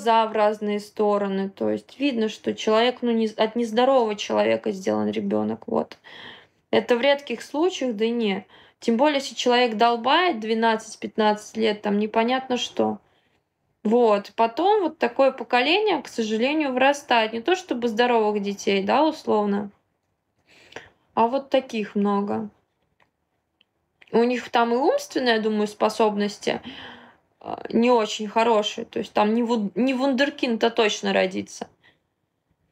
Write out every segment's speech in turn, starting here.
глаза в разные стороны. То есть видно, что человек, ну, не, от нездорового человека сделан ребенок. Вот. Это в редких случаях, да и не. Тем более, если человек долбает 12-15 лет, там непонятно что. Вот. Потом вот такое поколение, к сожалению, вырастает. Не то чтобы здоровых детей, да, условно, а вот таких много. У них там и умственные, я думаю, способности, а, не очень хорошую. То есть там не, ву- не вундеркин-то точно родится.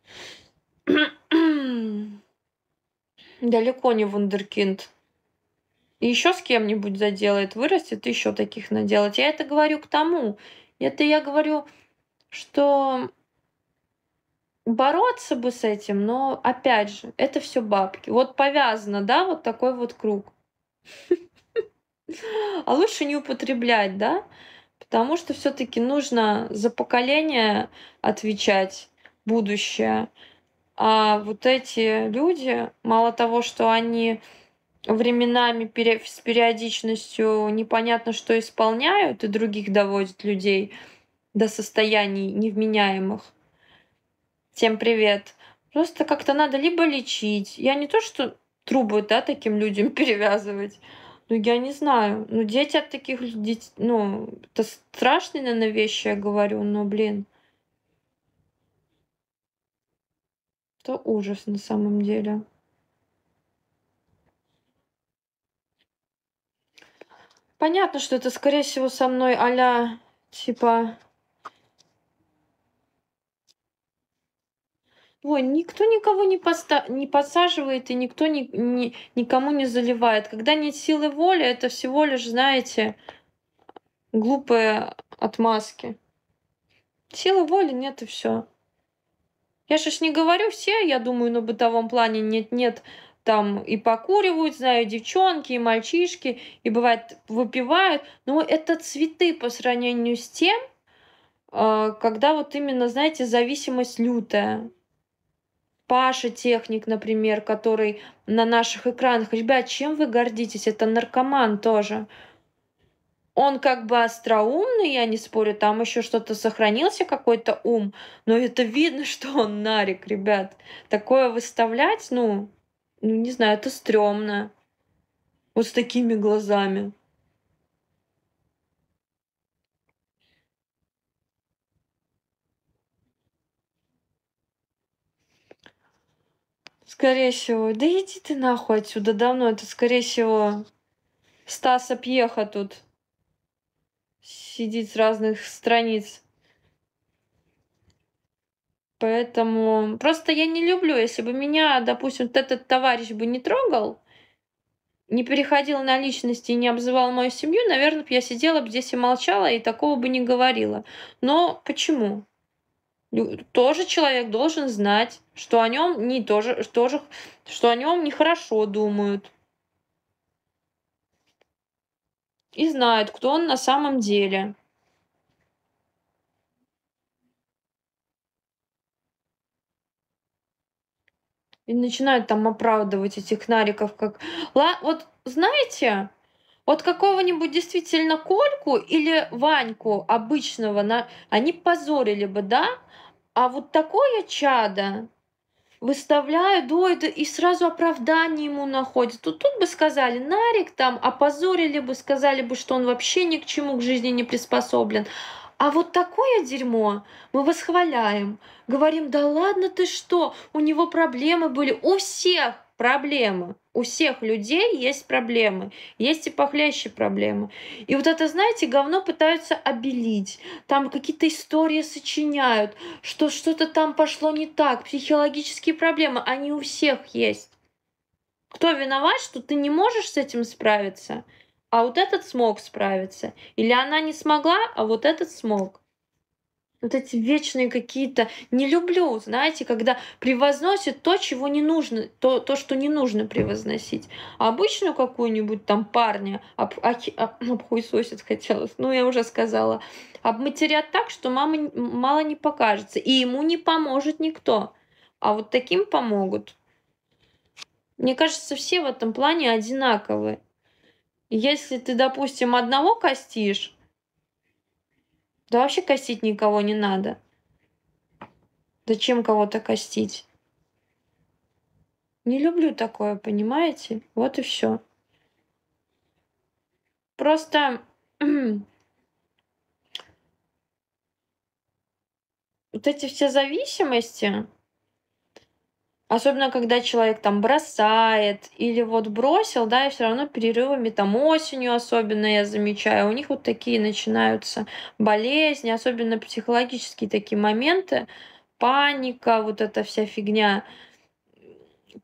Далеко не вундеркинд. И еще с кем-нибудь заделает, вырастет, еще таких наделать. Я это говорю к тому. Это я говорю, что бороться бы с этим, но опять же, это все бабки. Вот повязано, да, вот такой вот круг. А лучше не употреблять, да? потому что все-таки нужно за поколение отвечать, будущее. А вот эти люди, мало того, что они временами с периодичностью непонятно что исполняют и других доводят людей до состояний невменяемых. Всем привет. Просто как-то надо либо лечить. Я не то, что трубы, да, таким людям перевязывать, ну, я не знаю. Ну, дети от таких людей... Ну, это страшные, наверное, вещи, я говорю, но, блин. Это ужас на самом деле. Понятно, что это, скорее всего, со мной а типа Ой, никто никого не, поста не посаживает и никто ни ни никому не заливает. Когда нет силы воли, это всего лишь, знаете, глупые отмазки. Силы воли нет и все. Я же не говорю все, я думаю, на бытовом плане нет-нет, там и покуривают, знаю, девчонки, и мальчишки, и бывает выпивают. Но это цветы по сравнению с тем, а, когда вот именно, знаете, зависимость лютая. Паша Техник, например, который на наших экранах. Ребят, чем вы гордитесь? Это наркоман тоже. Он как бы остроумный, я не спорю, там еще что-то сохранился, какой-то ум, но это видно, что он нарик, ребят. Такое выставлять, ну, ну не знаю, это стрёмно. Вот с такими глазами. скорее всего, да иди ты нахуй отсюда давно, это, скорее всего, Стаса Пьеха тут сидит с разных страниц. Поэтому просто я не люблю, если бы меня, допустим, вот этот товарищ бы не трогал, не переходил на личности и не обзывал мою семью, наверное, бы я сидела бы здесь и молчала, и такого бы не говорила. Но почему? тоже человек должен знать, что о нем не тоже, тоже, что о нем нехорошо думают. И знает, кто он на самом деле. И начинают там оправдывать этих нариков, как... Ла... Вот знаете, вот какого-нибудь действительно Кольку или Ваньку обычного, на... они позорили бы, да, а вот такое чадо выставляют, ой, да, и сразу оправдание ему находят. Тут, тут бы сказали, Нарик там опозорили бы, сказали бы, что он вообще ни к чему к жизни не приспособлен. А вот такое дерьмо мы восхваляем. Говорим, да ладно ты что, у него проблемы были у всех проблемы. У всех людей есть проблемы, есть и похлеще проблемы. И вот это, знаете, говно пытаются обелить. Там какие-то истории сочиняют, что что-то там пошло не так, психологические проблемы, они у всех есть. Кто виноват, что ты не можешь с этим справиться, а вот этот смог справиться? Или она не смогла, а вот этот смог? вот эти вечные какие-то не люблю, знаете, когда превозносят то, чего не нужно, то, то что не нужно превозносить. А обычную какую-нибудь там парня об, об, об, обхуесосит хотелось, ну я уже сказала, обматерят так, что мама мало не покажется, и ему не поможет никто. А вот таким помогут. Мне кажется, все в этом плане одинаковые Если ты, допустим, одного костишь, да вообще костить никого не надо. Зачем кого-то костить? Не люблю такое, понимаете? Вот и все. Просто вот эти все зависимости, Особенно, когда человек там бросает или вот бросил, да, и все равно перерывами там осенью особенно я замечаю, у них вот такие начинаются болезни, особенно психологические такие моменты, паника, вот эта вся фигня,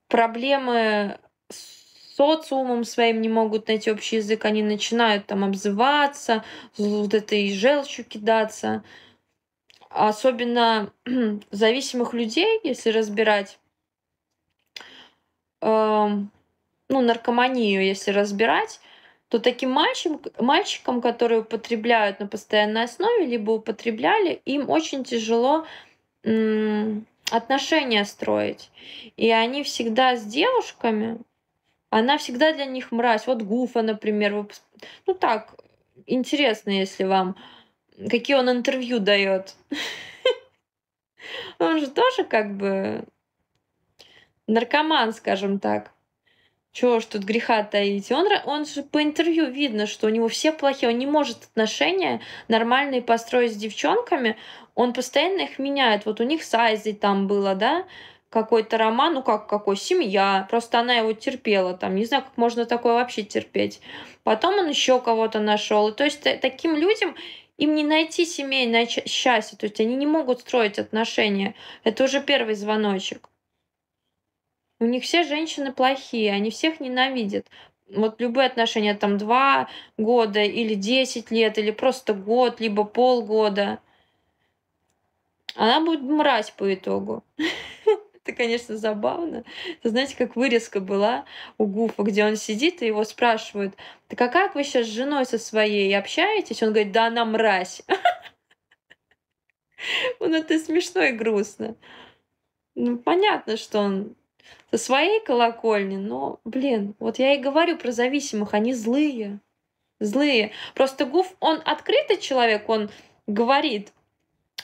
проблемы с социумом своим не могут найти общий язык, они начинают там обзываться, вот этой желчью кидаться. Особенно зависимых людей, если разбирать, Эм, ну, наркоманию, если разбирать, то таким мальчикам, мальчикам, которые употребляют на постоянной основе, либо употребляли, им очень тяжело отношения строить. И они всегда с девушками, она всегда для них мразь. Вот Гуфа, например, ну так, интересно, если вам, какие он интервью дает. Он же тоже как бы наркоман, скажем так. Чего ж тут греха таить? Он, он же по интервью видно, что у него все плохие. Он не может отношения нормальные построить с девчонками. Он постоянно их меняет. Вот у них с Айзой там было, да? Какой-то роман, ну как какой, семья. Просто она его терпела там. Не знаю, как можно такое вообще терпеть. Потом он еще кого-то нашел. То есть э, таким людям им не найти семейное счастье. То есть они не могут строить отношения. Это уже первый звоночек у них все женщины плохие, они всех ненавидят. Вот любые отношения, там два года или десять лет, или просто год, либо полгода. Она будет мразь по итогу. Это, конечно, забавно. Это, знаете, как вырезка была у Гуфа, где он сидит, и его спрашивают, ты а как вы сейчас с женой со своей общаетесь? Он говорит, да она мразь. Ну, это смешно и грустно. Ну, понятно, что он со своей колокольни, но, блин, вот я и говорю про зависимых, они злые. Злые. Просто Гуф, он открытый человек, он говорит.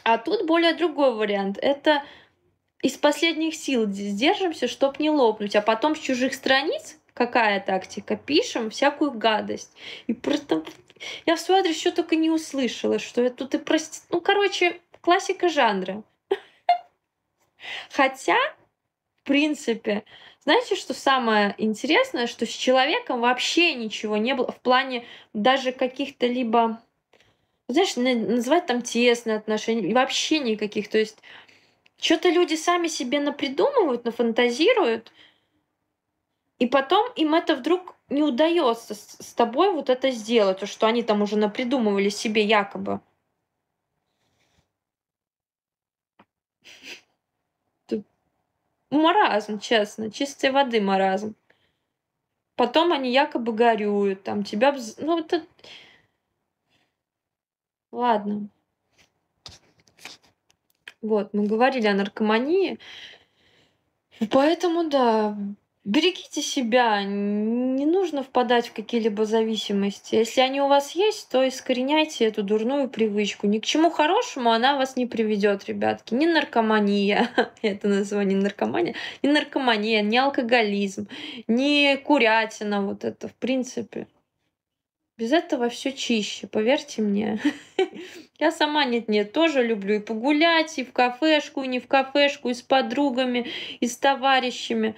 А тут более другой вариант. Это из последних сил сдержимся, чтоб не лопнуть, а потом с чужих страниц какая тактика, пишем всякую гадость. И просто я в свой адрес еще только не услышала, что это тут и прости... Ну, короче, классика жанра. Хотя принципе. Знаете, что самое интересное, что с человеком вообще ничего не было в плане даже каких-то либо знаешь, называть там тесные отношения, вообще никаких. То есть что-то люди сами себе напридумывают, нафантазируют, и потом им это вдруг не удается с тобой вот это сделать, то, что они там уже напридумывали себе якобы маразм, честно, чистой воды маразм. Потом они якобы горюют, там тебя... Ну, это... Ладно. Вот, мы говорили о наркомании. Поэтому, да, Берегите себя, не нужно впадать в какие-либо зависимости. Если они у вас есть, то искореняйте эту дурную привычку. Ни к чему хорошему она вас не приведет, ребятки. Ни наркомания, это название наркомания, ни наркомания, ни алкоголизм, ни курятина, вот это, в принципе. Без этого все чище, поверьте мне. Я сама нет-нет, тоже люблю и погулять, и в кафешку, и не в кафешку, и с подругами, и с товарищами.